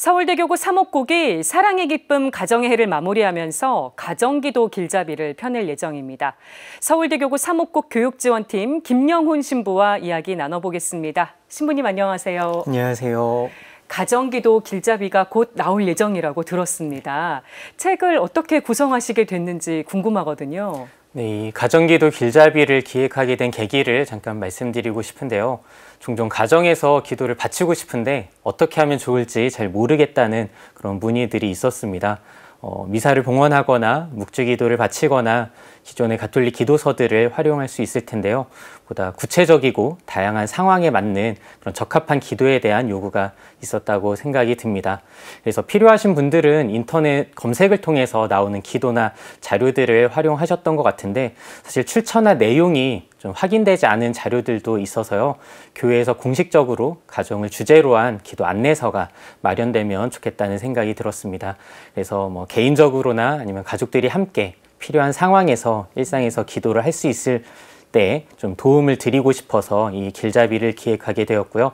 서울대교구 삼옥국이 사랑의 기쁨 가정의 해를 마무리하면서 가정기도 길잡이를 펴낼 예정입니다. 서울대교구 삼옥국 교육지원팀 김영훈 신부와 이야기 나눠보겠습니다. 신부님 안녕하세요. 안녕하세요. 가정기도 길잡이가 곧 나올 예정이라고 들었습니다. 책을 어떻게 구성하시게 됐는지 궁금하거든요. 네, 이 가정기도 길잡이를 기획하게 된 계기를 잠깐 말씀드리고 싶은데요. 종종 가정에서 기도를 바치고 싶은데 어떻게 하면 좋을지 잘 모르겠다는 그런 문의들이 있었습니다. 어, 미사를 봉헌하거나 묵주기도를 바치거나 기존의 가톨릭 기도서들을 활용할 수 있을 텐데요. 보다 구체적이고 다양한 상황에 맞는 그런 적합한 기도에 대한 요구가 있었다고 생각이 듭니다. 그래서 필요하신 분들은 인터넷 검색을 통해서 나오는 기도나 자료들을 활용하셨던 것 같은데 사실 출처나 내용이 좀 확인되지 않은 자료들도 있어서요. 교회에서 공식적으로 가정을 주제로 한 기도 안내서가 마련되면 좋겠다는 생각이 들었습니다. 그래서 뭐 개인적으로나 아니면 가족들이 함께 필요한 상황에서 일상에서 기도를 할 수 있을 때 좀 도움을 드리고 싶어서 이 길잡이를 기획하게 되었고요.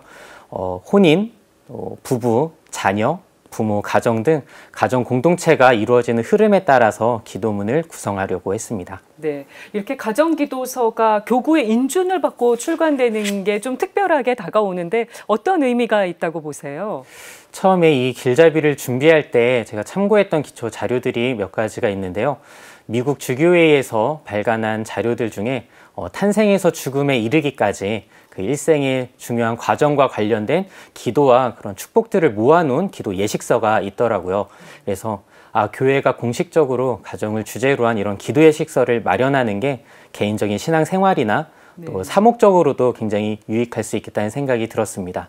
어, 혼인, 어, 부부, 자녀, 부모, 가정 등 가정 공동체가 이루어지는 흐름에 따라서 기도문을 구성하려고 했습니다. 네, 이렇게 가정 기도서가 교구의 인준을 받고 출간되는 게 좀 특별하게 다가오는데 어떤 의미가 있다고 보세요? 처음에 이 길잡이를 준비할 때 제가 참고했던 기초 자료들이 몇 가지가 있는데요. 미국 주교회에서 발간한 자료들 중에 어, 탄생에서 죽음에 이르기까지 그 일생의 중요한 과정과 관련된 기도와 그런 축복들을 모아놓은 기도 예식서가 있더라고요. 그래서 아, 교회가 공식적으로 가정을 주제로 한 이런 기도 예식서를 마련하는 게 개인적인 신앙 생활이나 또 네. 사목적으로도 굉장히 유익할 수 있겠다는 생각이 들었습니다.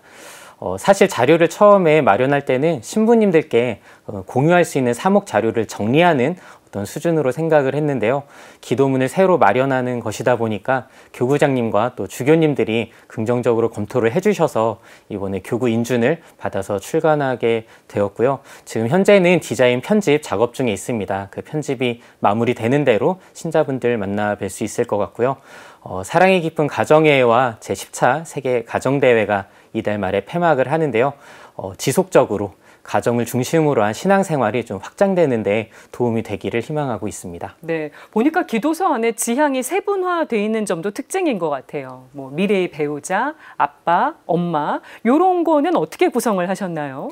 어, 사실 자료를 처음에 마련할 때는 신부님들께 어, 공유할 수 있는 사목 자료를 정리하는 어떤 수준으로 생각을 했는데요. 기도문을 새로 마련하는 것이다 보니까 교구장님과 또 주교님들이 긍정적으로 검토를 해주셔서 이번에 교구 인준을 받아서 출간하게 되었고요. 지금 현재는 디자인 편집 작업 중에 있습니다. 그 편집이 마무리되는 대로 신자분들 만나 뵐 수 있을 것 같고요. 어, 사랑의 깊은 가정회와 제10차 세계 가정대회가 이달 말에 폐막을 하는데요. 어, 지속적으로 가정을 중심으로 한 신앙생활이 좀 확장되는데 도움이 되기를 희망하고 있습니다. 네, 보니까 기도서 안에 지향이 세분화돼 있는 점도 특징인 것 같아요. 뭐 미래의 배우자, 아빠, 엄마 이런 거는 어떻게 구성을 하셨나요?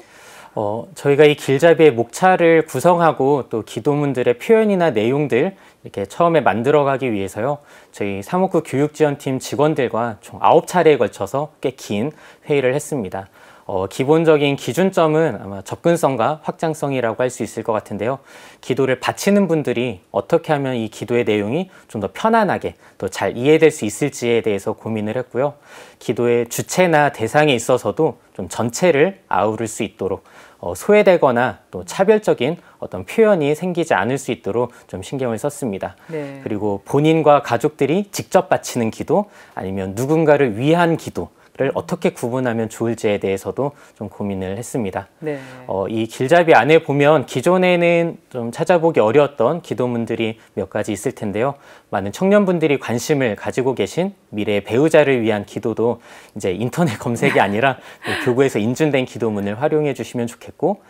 어, 저희가 이 길잡이의 목차를 구성하고 또 기도문들의 표현이나 내용들 이렇게 처음에 만들어가기 위해서요. 저희 사목구 교육지원팀 직원들과 총아 차례에 걸쳐서 꽤 긴 회의를 했습니다. 어, 기본적인 기준점은 아마 접근성과 확장성이라고 할 수 있을 것 같은데요. 기도를 바치는 분들이 어떻게 하면 이 기도의 내용이 좀 더 편안하게 또 잘 이해될 수 있을지에 대해서 고민을 했고요. 기도의 주체나 대상에 있어서도 좀 전체를 아우를 수 있도록 어, 소외되거나 또 차별적인 어떤 표현이 생기지 않을 수 있도록 좀 신경을 썼습니다. 네. 그리고 본인과 가족들이 직접 바치는 기도 아니면 누군가를 위한 기도 를 어떻게 구분하면 좋을지에 대해서도 좀 고민을 했습니다. 네. 어, 이 길잡이 안에 보면 기존에는 좀 찾아보기 어려웠던 기도문들이 몇 가지 있을 텐데요. 많은 청년분들이 관심을 가지고 계신 미래 배우자를 위한 기도도 이제 인터넷 검색이 아니라 교구에서 인준된 기도문을 활용해 주시면 좋겠고,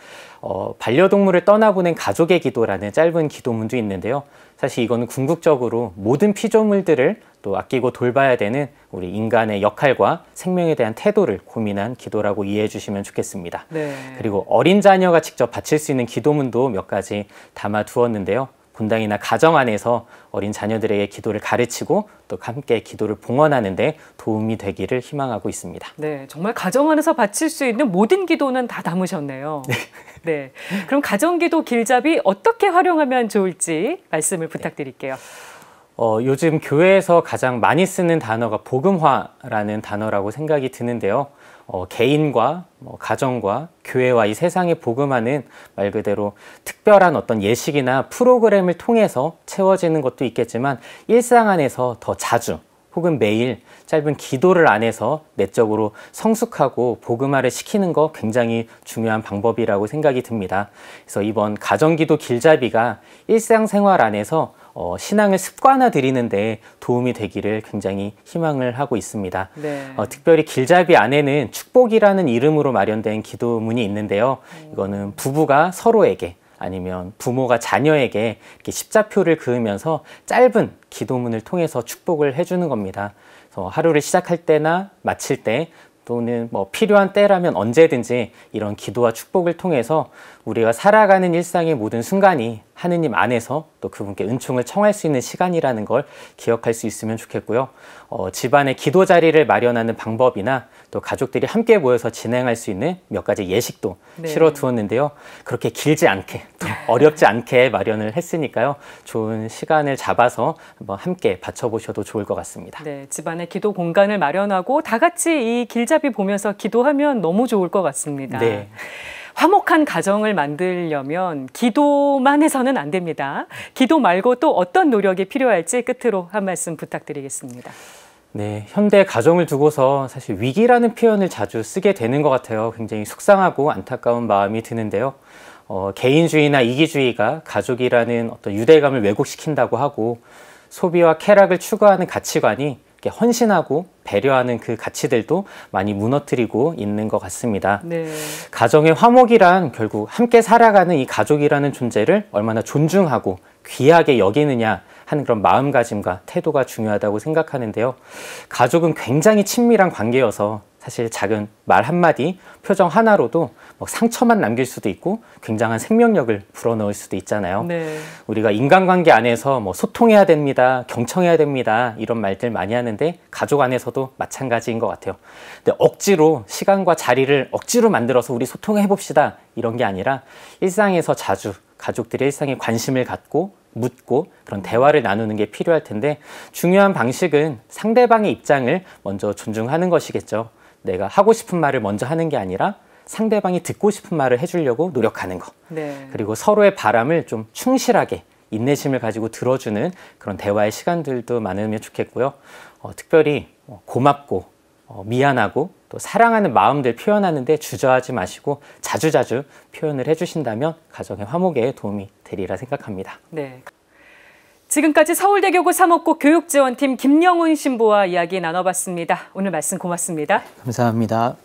어, 반려동물을 떠나보낸 가족의 기도라는 짧은 기도문도 있는데요. 사실 이거는 궁극적으로 모든 피조물들을 또 아끼고 돌봐야 되는 우리 인간의 역할과 생명에 대한 태도를 고민한 기도라고 이해해 주시면 좋겠습니다. 네. 그리고 어린 자녀가 직접 바칠 수 있는 기도문도 몇 가지 담아 두었는데요. 본당이나 가정 안에서 어린 자녀들에게 기도를 가르치고 또 함께 기도를 봉헌하는데 도움이 되기를 희망하고 있습니다. 네, 정말 가정 안에서 바칠 수 있는 모든 기도는 다 담으셨네요. 네. 네. 그럼 가정 기도 길잡이 어떻게 활용하면 좋을지 말씀을 부탁드릴게요. 네. 어, 요즘 교회에서 가장 많이 쓰는 단어가 복음화라는 단어라고 생각이 드는데요. 어, 개인과 뭐 가정과 교회와 이 세상의 복음화는 말 그대로 특별한 어떤 예식이나 프로그램을 통해서 채워지는 것도 있겠지만 일상 안에서 더 자주 혹은 매일 짧은 기도를 안에서 내적으로 성숙하고 복음화를 시키는 거 굉장히 중요한 방법이라고 생각이 듭니다. 그래서 이번 가정기도 길잡이가 일상생활 안에서 어, 신앙을 습관화 드리는데 도움이 되기를 굉장히 희망을 하고 있습니다. 네. 어, 특별히 길잡이 안에는 축복이라는 이름으로 마련된 기도문이 있는데요. 음. 이거는 부부가 서로에게 아니면 부모가 자녀에게 이렇게 십자표를 그으면서 짧은 기도문을 통해서 축복을 해주는 겁니다. 그래서 하루를 시작할 때나 마칠 때 또는 뭐 필요한 때라면 언제든지 이런 기도와 축복을 통해서 우리가 살아가는 일상의 모든 순간이 하느님 안에서 또 그분께 은총을 청할 수 있는 시간이라는 걸 기억할 수 있으면 좋겠고요. 어, 집안의 기도 자리를 마련하는 방법이나 또 가족들이 함께 모여서 진행할 수 있는 몇 가지 예식도 네. 실어 두었는데요. 그렇게 길지 않게 또 어렵지 않게 마련을 했으니까요. 좋은 시간을 잡아서 한번 함께 바쳐보셔도 좋을 것 같습니다. 네, 집안의 기도 공간을 마련하고 다 같이 이 길잡이 보면서 기도하면 너무 좋을 것 같습니다. 네. 화목한 가정을 만들려면 기도만 해서는 안 됩니다. 기도 말고 또 어떤 노력이 필요할지 끝으로 한 말씀 부탁드리겠습니다. 네, 현대 가정을 두고서 사실 위기라는 표현을 자주 쓰게 되는 것 같아요. 굉장히 속상하고 안타까운 마음이 드는데요. 어, 개인주의나 이기주의가 가족이라는 어떤 유대감을 왜곡시킨다고 하고 소비와 쾌락을 추구하는 가치관이 헌신하고 배려하는 그 가치들도 많이 무너뜨리고 있는 것 같습니다. 네. 가정의 화목이란 결국 함께 살아가는 이 가족이라는 존재를 얼마나 존중하고 귀하게 여기느냐 하는 그런 마음가짐과 태도가 중요하다고 생각하는데요. 가족은 굉장히 친밀한 관계여서 사실 작은 말 한마디, 표정 하나로도 뭐 상처만 남길 수도 있고 굉장한 생명력을 불어넣을 수도 있잖아요. 네. 우리가 인간관계 안에서 뭐 소통해야 됩니다, 경청해야 됩니다 이런 말들 많이 하는데 가족 안에서도 마찬가지인 것 같아요. 근데 억지로 시간과 자리를 억지로 만들어서 우리 소통해 봅시다 이런 게 아니라 일상에서 자주 가족들의 일상에 관심을 갖고 묻고 그런 대화를 나누는 게 필요할 텐데 중요한 방식은 상대방의 입장을 먼저 존중하는 것이겠죠. 내가 하고 싶은 말을 먼저 하는 게 아니라 상대방이 듣고 싶은 말을 해주려고 노력하는 것. 네. 그리고 서로의 바람을 좀 충실하게 인내심을 가지고 들어주는 그런 대화의 시간들도 많으면 좋겠고요. 어, 특별히 어, 고맙고 어, 미안하고 또 사랑하는 마음들 표현하는데 주저하지 마시고 자주자주 표현을 해주신다면 가정의 화목에 도움이 되리라 생각합니다. 네. 지금까지 서울대교구 사목고 교육지원팀 김영훈 신부와 이야기 나눠봤습니다. 오늘 말씀 고맙습니다. 감사합니다.